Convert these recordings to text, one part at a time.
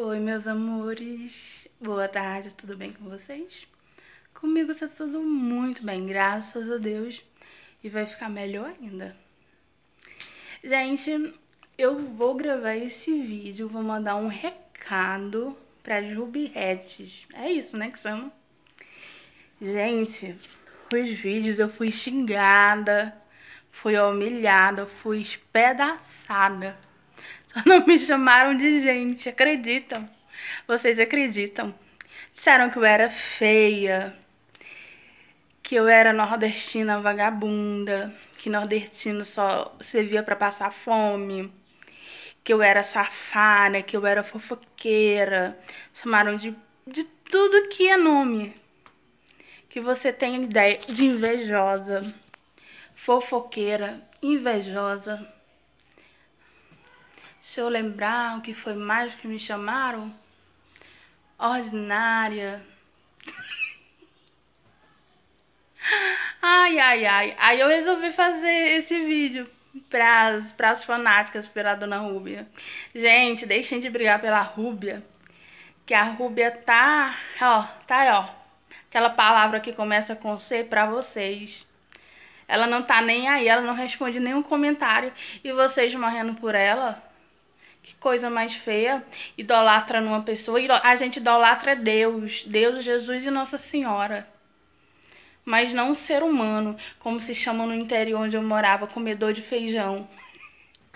Oi, meus amores. Boa tarde, tudo bem com vocês? Comigo tá tudo muito bem, graças a Deus. E vai ficar melhor ainda. Gente, eu vou gravar esse vídeo, vou mandar um recado para as rubiretes. É isso, né, que chama? Gente, os vídeos eu fui xingada, fui humilhada, fui espedaçada só Não me chamaram de gente, acreditam? Vocês acreditam? Disseram que eu era feia, que eu era nordestina vagabunda, que nordestino só servia para passar fome, que eu era safada, que eu era fofoqueira. Chamaram de, de tudo que é nome. Que você tem ideia de invejosa, fofoqueira, invejosa se eu lembrar o que foi mais que me chamaram, ordinária. Ai, ai, ai. Aí eu resolvi fazer esse vídeo pras, pras fanáticas pela Dona Rúbia. Gente, deixem de brigar pela Rúbia. Que a Rúbia tá, ó, tá aí, ó. Aquela palavra que começa com C pra vocês. Ela não tá nem aí, ela não responde nenhum comentário. E vocês morrendo por ela? Que coisa mais feia. Idolatra numa pessoa. A gente idolatra Deus. Deus, Jesus e Nossa Senhora. Mas não um ser humano, como se chama no interior onde eu morava, comedor de feijão.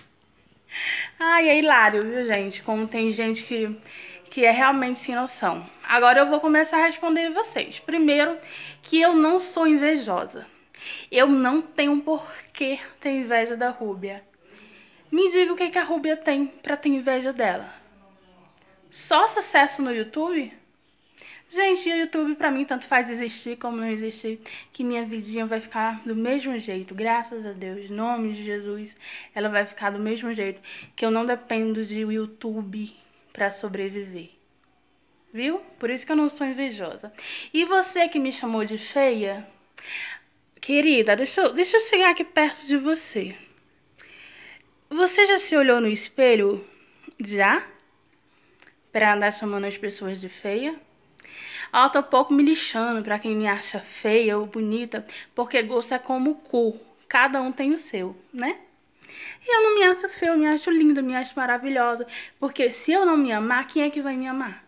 Ai, é hilário, viu, gente? Como tem gente que, que é realmente sem noção. Agora eu vou começar a responder vocês. Primeiro, que eu não sou invejosa. Eu não tenho por que ter inveja da Rúbia. Me diga o que, que a Rubia tem para ter inveja dela. Só sucesso no YouTube? Gente, o YouTube para mim tanto faz existir como não existir, que minha vidinha vai ficar do mesmo jeito, graças a Deus, em nome de Jesus, ela vai ficar do mesmo jeito, que eu não dependo de YouTube para sobreviver. Viu? Por isso que eu não sou invejosa. E você que me chamou de feia, querida, deixa eu, deixa eu chegar aqui perto de você. Você já se olhou no espelho? Já? Pra andar chamando as pessoas de feia? Ah, tô pouco me lixando pra quem me acha feia ou bonita, porque gosto é como cu, cada um tem o seu, né? E eu não me acho feia, eu me acho linda, me acho maravilhosa, porque se eu não me amar, quem é que vai me amar?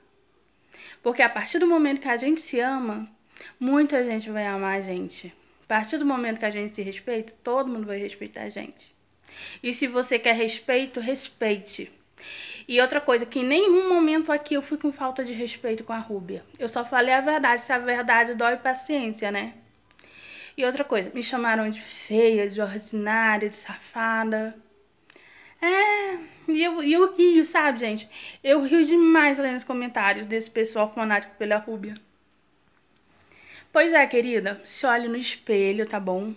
Porque a partir do momento que a gente se ama, muita gente vai amar a gente. A partir do momento que a gente se respeita, todo mundo vai respeitar a gente. E se você quer respeito, respeite. E outra coisa, que em nenhum momento aqui eu fui com falta de respeito com a Rúbia. Eu só falei a verdade, se a verdade dói, paciência, né? E outra coisa, me chamaram de feia, de ordinária, de safada. É, e eu, e eu rio, sabe, gente? Eu rio demais lendo os comentários desse pessoal fanático pela Rúbia. Pois é, querida, se olhe no espelho, tá bom?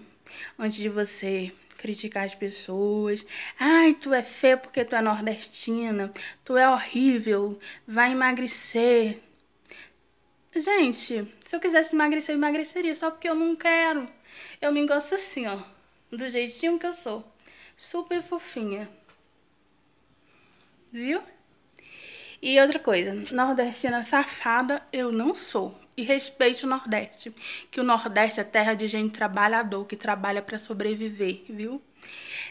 Antes de você criticar as pessoas. Ai, tu é feia porque tu é nordestina, tu é horrível, vai emagrecer. Gente, se eu quisesse emagrecer, eu emagreceria, só porque eu não quero. Eu me gosto assim, ó, do jeitinho que eu sou. Super fofinha. Viu? E outra coisa, nordestina safada eu não sou e respeite o Nordeste, que o Nordeste é terra de gente trabalhador que trabalha para sobreviver, viu?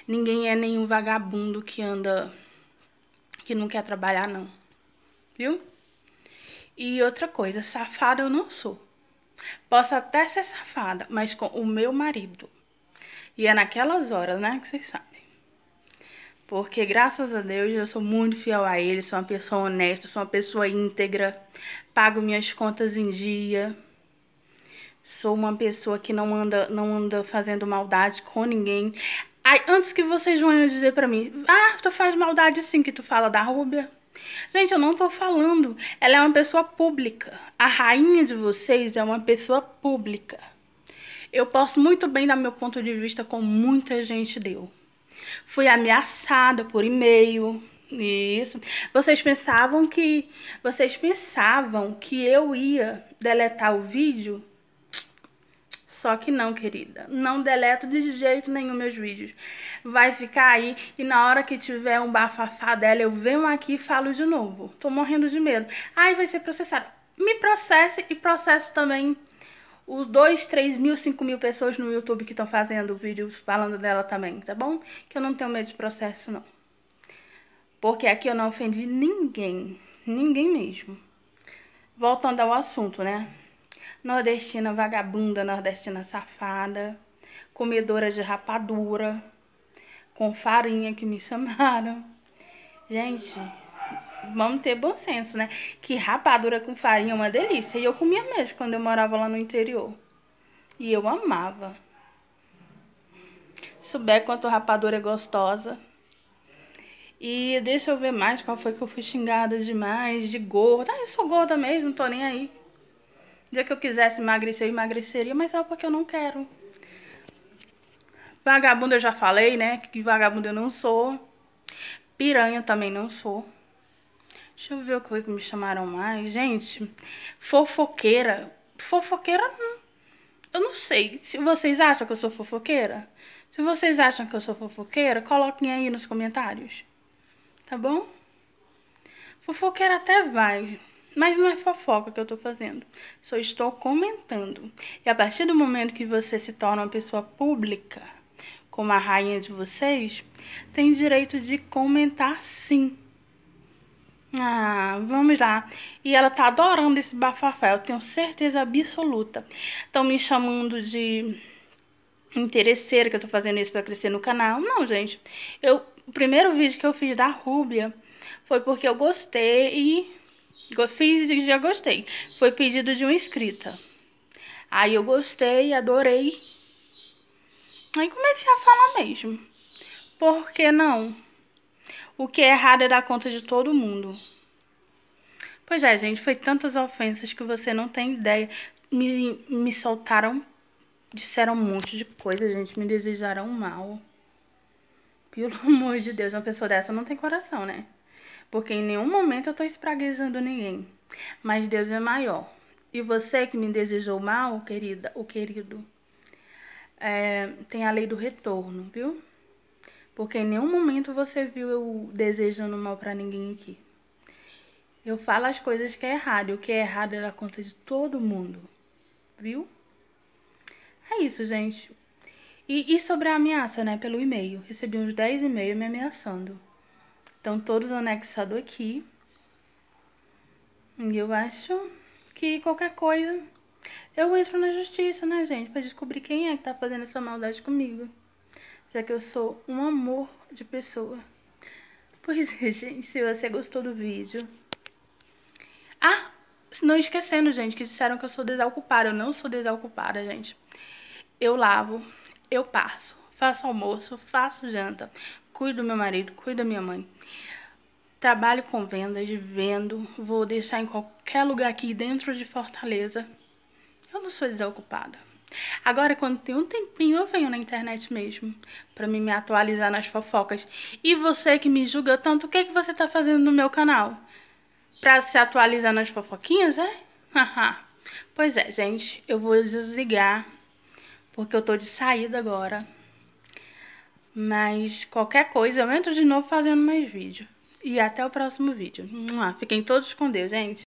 Ninguém é nenhum vagabundo que anda que não quer trabalhar não. Viu? E outra coisa, safada eu não sou. Posso até ser safada, mas com o meu marido. E é naquelas horas, né, que vocês sabem. Porque graças a Deus eu sou muito fiel a ele, sou uma pessoa honesta, sou uma pessoa íntegra, pago minhas contas em dia. Sou uma pessoa que não anda, não anda fazendo maldade com ninguém. Ai, antes que vocês venham dizer para mim, ah, tu faz maldade sim que tu fala da Rúbia. Gente, eu não tô falando. Ela é uma pessoa pública. A rainha de vocês é uma pessoa pública. Eu posso muito bem dar meu ponto de vista como muita gente deu. Fui ameaçada por e-mail. Isso. Vocês pensavam que vocês pensavam que eu ia deletar o vídeo? Só que não, querida. Não deleto de jeito nenhum meus vídeos. Vai ficar aí e na hora que tiver um bafafá dela, eu venho aqui e falo de novo. Tô morrendo de medo. Aí vai ser processado. Me processe e processe também os 2, 3 mil, 5 mil pessoas no YouTube que estão fazendo vídeos falando dela também, tá bom? Que eu não tenho medo de processo, não. Porque aqui eu não ofendi ninguém, ninguém mesmo. Voltando ao assunto, né? Nordestina vagabunda, nordestina safada, comedora de rapadura, com farinha que me chamaram. Gente, vamos ter bom senso, né? Que rapadura com farinha é uma delícia. E eu comia mesmo quando eu morava lá no interior. E eu amava. Souber quanto rapadura é gostosa. E deixa eu ver mais qual foi que eu fui xingada demais, de gorda. Ah, eu sou gorda mesmo, não tô nem aí. O dia que eu quisesse emagrecer, eu emagreceria, mas é porque eu não quero. Vagabunda eu já falei, né? Que vagabunda eu não sou. Piranha também não sou. Deixa eu ver o que me chamaram mais. Gente, fofoqueira. Fofoqueira não. Eu não sei. Se vocês acham que eu sou fofoqueira, se vocês acham que eu sou fofoqueira, coloquem aí nos comentários. Tá bom? Fofoqueira até vai. Mas não é fofoca que eu tô fazendo. Só estou comentando. E a partir do momento que você se torna uma pessoa pública, como a rainha de vocês, tem direito de comentar sim ah, vamos lá. E ela tá adorando esse bafafá, eu tenho certeza absoluta. Estão me chamando de interesseira que eu tô fazendo isso para crescer no canal. Não, gente. Eu, o primeiro vídeo que eu fiz da Rúbia foi porque eu gostei e fiz e já gostei. Foi pedido de uma inscrita. Aí eu gostei, adorei. Aí comecei a falar mesmo. Por que não? O que é errado é dar conta de todo mundo. Pois é, gente, foi tantas ofensas que você não tem ideia. Me, me soltaram, disseram um monte de coisa, gente, me desejaram mal. Pelo amor de Deus, uma pessoa dessa não tem coração, né? Porque em nenhum momento eu tô espraguejando ninguém. Mas Deus é maior. E você que me desejou mal, querida, o querido, é, tem a lei do retorno, viu? Porque em nenhum momento você viu eu desejando mal para ninguém aqui. Eu falo as coisas que é errado, e o que é errado é da conta de todo mundo. Viu? É isso, gente. E, e sobre a ameaça, né, pelo e-mail. Recebi uns 10 e-mails me ameaçando. Estão todos anexados aqui. E eu acho que qualquer coisa eu entro na justiça, né, gente? Pra descobrir quem é que tá fazendo essa maldade comigo já que eu sou um amor de pessoa. Pois é, gente, se você gostou do vídeo... Ah, não esquecendo, gente, que disseram que eu sou desocupada. Eu não sou desocupada, gente. Eu lavo, eu passo, faço almoço, faço janta, cuido do meu marido, cuido da minha mãe. Trabalho com vendas, vendo, vou deixar em qualquer lugar aqui dentro de Fortaleza. Eu não sou desocupada. Agora, quando tem um tempinho, eu venho na internet mesmo, para mim me atualizar nas fofocas. E você que me julga tanto, o que, é que você tá fazendo no meu canal? Pra se atualizar nas fofoquinhas, é? pois é, gente, eu vou desligar, porque eu tô de saída agora. Mas qualquer coisa, eu entro de novo fazendo mais vídeo. E até o próximo vídeo. Fiquem todos com Deus, gente.